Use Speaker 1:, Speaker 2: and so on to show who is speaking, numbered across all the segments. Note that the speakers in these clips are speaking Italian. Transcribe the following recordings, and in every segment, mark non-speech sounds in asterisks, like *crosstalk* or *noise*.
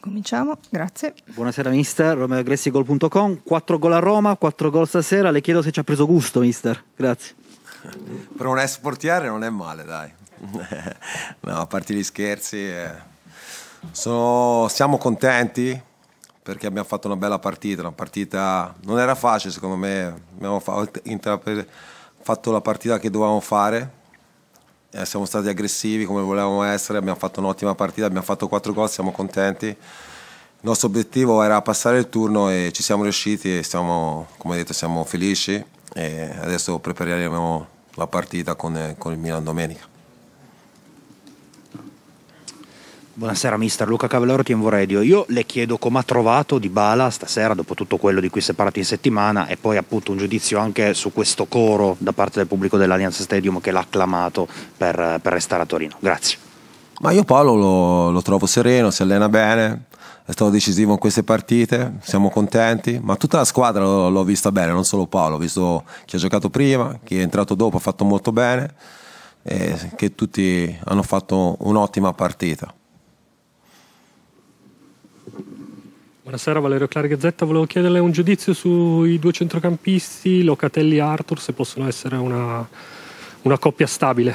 Speaker 1: Cominciamo, grazie. Buonasera mister, romeoaggressigol.com, 4 gol a Roma, 4 gol stasera, le chiedo se ci ha preso gusto mister, grazie. per un ex portiere non è male dai, *laughs* no, a parte gli scherzi, eh. Sono, siamo contenti perché abbiamo fatto una bella partita, una partita non era facile secondo me, abbiamo fatto la partita che dovevamo fare, eh, siamo stati aggressivi come volevamo essere, abbiamo fatto un'ottima partita, abbiamo fatto 4 gol, siamo contenti. Il nostro obiettivo era passare il turno e ci siamo riusciti e siamo, come detto, siamo felici e adesso prepareremo la partita con, eh, con il Milan domenica. Buonasera mister, Luca Cavallaro TMV Radio. Io le chiedo come ha trovato Di Bala stasera dopo tutto quello di cui si è parlato in settimana e poi appunto un giudizio anche su questo coro da parte del pubblico dell'Allianz Stadium che l'ha acclamato per, per restare a Torino. Grazie. Ma io Paolo lo, lo trovo sereno, si allena bene, è stato decisivo in queste partite, siamo contenti, ma tutta la squadra l'ho, vista bene, non solo Paolo, ho visto chi ha giocato prima, chi è entrato dopo ha fatto molto bene, e che tutti hanno fatto un'ottima partita. Buonasera Valerio Clarghezzetta, volevo chiederle un giudizio sui due centrocampisti, Locatelli e Arthur, se possono essere una, una coppia stabile.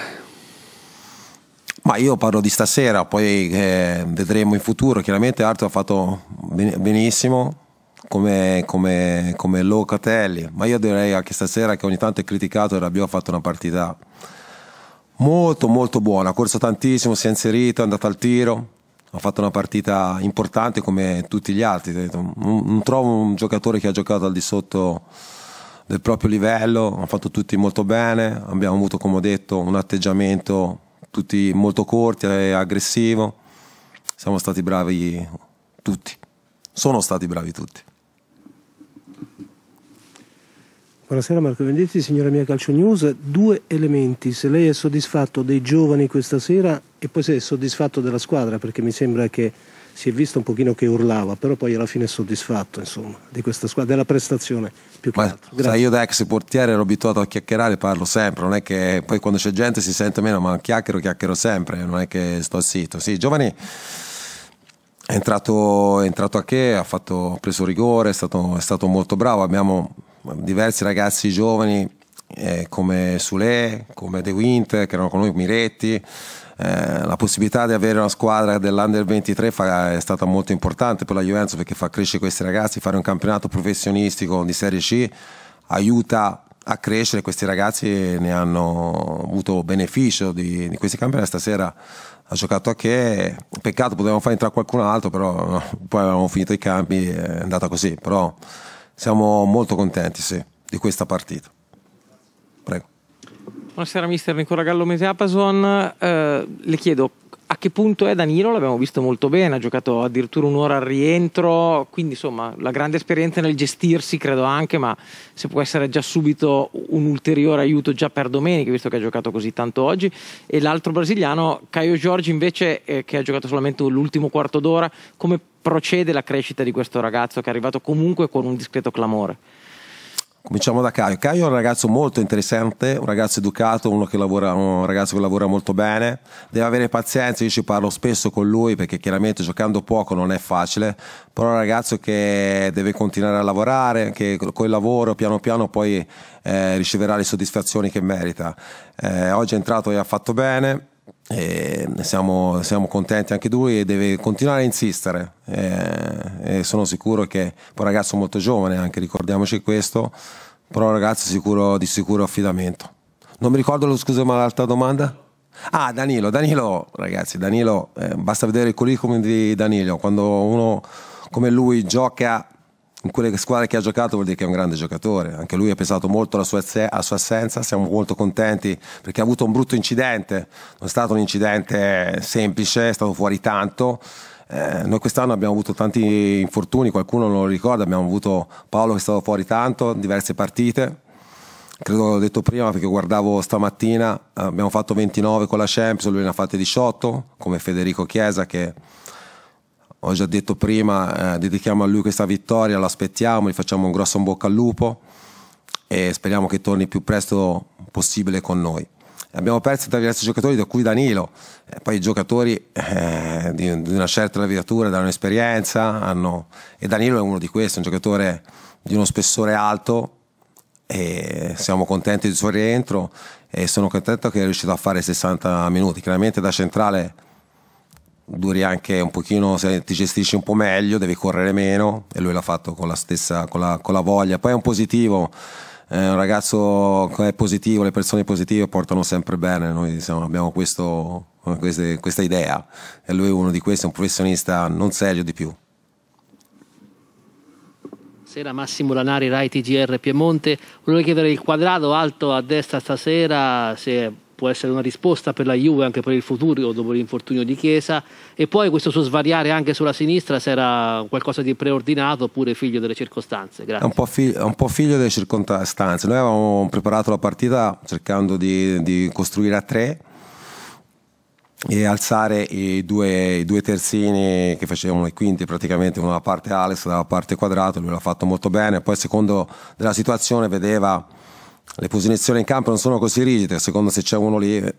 Speaker 1: Ma io parlo di stasera, poi eh, vedremo in futuro. Chiaramente Arthur ha fatto benissimo come, come, come Locatelli, ma io direi anche stasera che ogni tanto è criticato e Rabiot ha fatto una partita molto molto buona, ha corso tantissimo, si è inserito, è andato al tiro, ha fatto una partita importante come tutti gli altri. Non trovo un giocatore che ha giocato al di sotto del proprio livello, hanno fatto tutti molto bene, abbiamo avuto come ho detto un atteggiamento tutti molto corti e aggressivo, siamo stati bravi tutti, sono stati bravi tutti. Buonasera Marco Venditti, signora mia Calcio News. Due elementi, se lei è soddisfatto dei giovani questa sera e poi se è soddisfatto della squadra, perché mi sembra che si è visto un pochino che urlava, però poi alla fine è soddisfatto insomma, di questa squadra, della prestazione più che Ma, altro. Grazie. Sai, io da ex portiere ero abituato a chiacchierare, parlo sempre, non è che poi quando c'è gente si sente meno, ma chiacchiero, chiacchiero sempre, non è che sto zitto. Sì, giovani... È entrato, è entrato a che, ha, fatto, ha preso rigore, è stato, è stato molto bravo. Abbiamo diversi ragazzi giovani eh, come Sule, come De Winter, che erano con noi, Miretti. Eh, la possibilità di avere una squadra dell'Under 23 fa, è stata molto importante per la Juventus perché fa crescere questi ragazzi, fare un campionato professionistico di Serie C aiuta a crescere, questi ragazzi ne hanno avuto beneficio di, di questi campionati. Stasera ha giocato a che, peccato potevamo fare entrare qualcun altro, però no, poi avevamo finito i campi, è andata così, però siamo molto contenti sì, di questa partita. Prego. Buonasera mister Nicola Gallo Meteapason, eh, le chiedo che punto è Danilo l'abbiamo visto molto bene, ha giocato addirittura un'ora al rientro, quindi insomma la grande esperienza nel gestirsi credo anche, ma se può essere già subito un ulteriore aiuto già per domenica, visto che ha giocato così tanto oggi. E l'altro brasiliano, Caio Giorgi invece, eh, che ha giocato solamente l'ultimo quarto d'ora, come procede la crescita di questo ragazzo che è arrivato comunque con un discreto clamore? Cominciamo da Caio. Caio è un ragazzo molto interessante, un ragazzo educato, uno che lavora, un ragazzo che lavora molto bene, deve avere pazienza, io ci parlo spesso con lui perché chiaramente giocando poco non è facile, però è un ragazzo che deve continuare a lavorare, che col lavoro piano piano poi eh, riceverà le soddisfazioni che merita. Eh, oggi è entrato e ha fatto bene, e siamo, siamo, contenti anche lui e deve continuare a insistere e, e sono sicuro che è un ragazzo molto giovane anche ricordiamoci questo però un ragazzo sicuro, di sicuro affidamento non mi ricordo lo scusa ma l'altra domanda ah Danilo Danilo ragazzi Danilo eh, basta vedere il curriculum di Danilo quando uno come lui gioca in quelle squadre che ha giocato vuol dire che è un grande giocatore, anche lui ha pensato molto alla sua, alla sua assenza, siamo molto contenti perché ha avuto un brutto incidente, non è stato un incidente semplice, è stato fuori tanto. Eh, noi quest'anno abbiamo avuto tanti infortuni, qualcuno non lo ricorda, abbiamo avuto Paolo che è stato fuori tanto, diverse partite, credo l'ho detto prima perché guardavo stamattina, abbiamo fatto 29 con la Champions, lui ne ha fatte 18, come Federico Chiesa che ho già detto prima, eh, dedichiamo a lui questa vittoria, l'aspettiamo, gli facciamo un grosso in bocca al lupo e speriamo che torni il più presto possibile con noi. Abbiamo perso tra diversi giocatori, da cui Danilo, eh, poi giocatori eh, di, di, una certa avviatura, da un'esperienza, hanno... e Danilo è uno di questi, un giocatore di uno spessore alto e siamo contenti del suo rientro e sono contento che è riuscito a fare 60 minuti. Chiaramente da centrale duri anche un pochino, se ti gestisci un po' meglio, devi correre meno e lui l'ha fatto con la stessa, con la, con la voglia. Poi è un positivo, è un ragazzo che è positivo, le persone positive portano sempre bene, noi diciamo, abbiamo questo, queste, questa idea e lui è uno di questi, è un professionista non serio di più. Sera Massimo Lanari, Rai TGR Piemonte. Volevo chiedere il quadrato alto a destra stasera se può essere una risposta per la Juve anche per il futuro dopo l'infortunio di Chiesa e poi questo suo svariare anche sulla sinistra se era qualcosa di preordinato oppure figlio delle circostanze È, un po, fi- è un po figlio delle circostanze noi avevamo preparato la partita cercando di, di costruire a tre e alzare i due, i due, terzini che facevano i quinti praticamente una parte Alex dalla parte Quadrato lui l'ha fatto molto bene poi secondo della situazione vedeva le posizioni in campo non sono così rigide, secondo se c'è uno lì eh,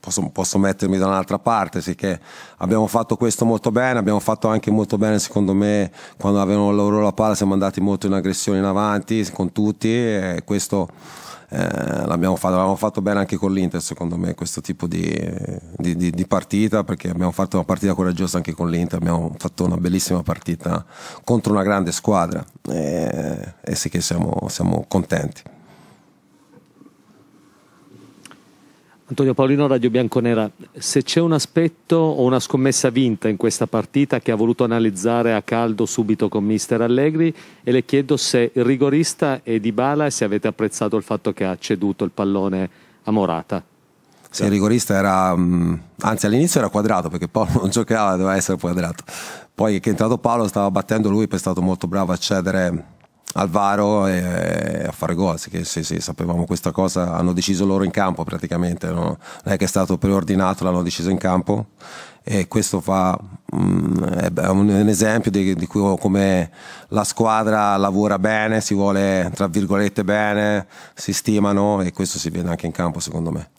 Speaker 1: posso, posso, mettermi da un'altra parte, sì che abbiamo fatto questo molto bene, abbiamo fatto anche molto bene secondo me quando avevano loro la palla siamo andati molto in aggressione in avanti con tutti e questo eh, l'abbiamo fatto, l'abbiamo fatto bene anche con l'Inter secondo me questo tipo di, di, di, di, partita perché abbiamo fatto una partita coraggiosa anche con l'Inter, abbiamo fatto una bellissima partita contro una grande squadra eh, e, e sì che siamo, siamo contenti. Antonio Paolino, Radio Bianconera, se c'è un aspetto o una scommessa vinta in questa partita che ha voluto analizzare a caldo subito con mister Allegri e le chiedo se il rigorista è di bala e se avete apprezzato il fatto che ha ceduto il pallone a Morata. Sì, il rigorista era, mm, anzi all'inizio era quadrato perché Paolo non giocava, doveva essere quadrato. Poi che è entrato Paolo stava battendo lui, poi è stato molto bravo a cedere Alvaro e, eh, a fare gol, che sì, sì, sapevamo questa cosa, hanno deciso loro in campo praticamente, no? non è che è stato preordinato, l'hanno deciso in campo e questo fa, mm, è un esempio di, di cui, come la squadra lavora bene, si vuole tra virgolette bene, si stimano e questo si vede anche in campo secondo me.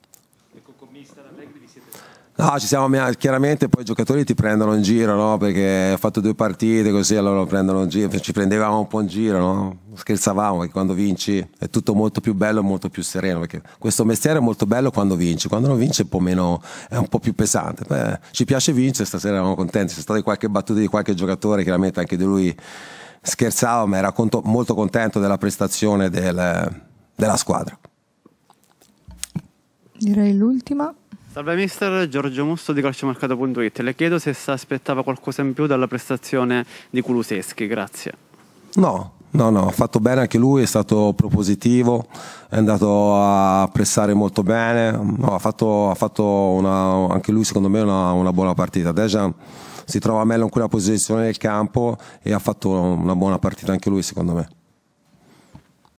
Speaker 1: No, ci siamo, chiaramente poi i giocatori ti prendono in giro, no? Perché ho fatto due partite così, allora prendono in giro, ci prendevamo un po' in giro, no? Scherzavamo perché quando vinci è tutto molto più bello e molto più sereno, perché questo mestiere è molto bello quando vinci, quando non vinci è un po', meno, è un po più pesante. Beh, ci piace vincere, stasera eravamo contenti, c'è stata qualche battuta di qualche giocatore, chiaramente anche di lui scherzava, ma era conto, molto contento della prestazione del, della squadra. Direi l'ultima. Salve mister, Giorgio Musto di calciomercato.it. Le chiedo se si aspettava qualcosa in più dalla prestazione di Kuluseschi, grazie. No, no, no, ha fatto bene anche lui, è stato propositivo, è andato a pressare molto bene, no, ha fatto, ha fatto una, anche lui secondo me una, una buona partita. Dejan si trova meglio in quella posizione del campo e ha fatto una buona partita anche lui secondo me.